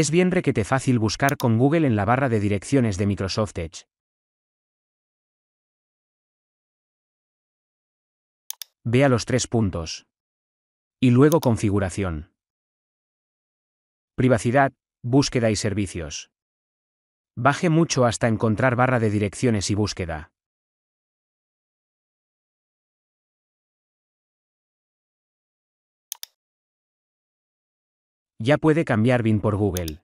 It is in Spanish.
Es bien requete fácil buscar con Google en la barra de direcciones de Microsoft Edge. Vea los tres puntos. Y luego configuración. Privacidad, búsqueda y servicios. Baje mucho hasta encontrar barra de direcciones y búsqueda. Ya puede cambiar BIM por Google.